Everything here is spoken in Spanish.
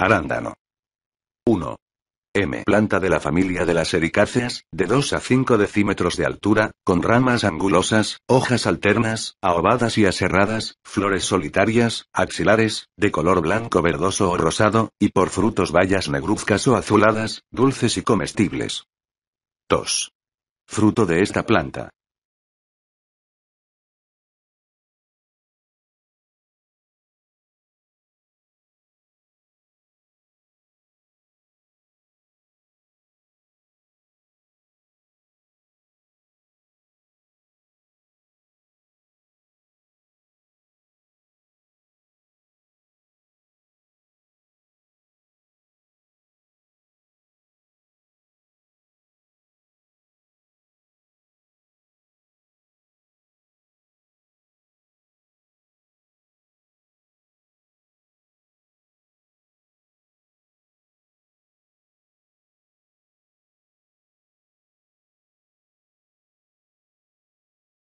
Arándano. 1. M. Planta de la familia de las ericáceas, de 2 a 5 decímetros de altura, con ramas angulosas, hojas alternas, ahobadas y aserradas, flores solitarias, axilares, de color blanco verdoso o rosado, y por frutos bayas negruzcas o azuladas, dulces y comestibles. 2. Fruto de esta planta.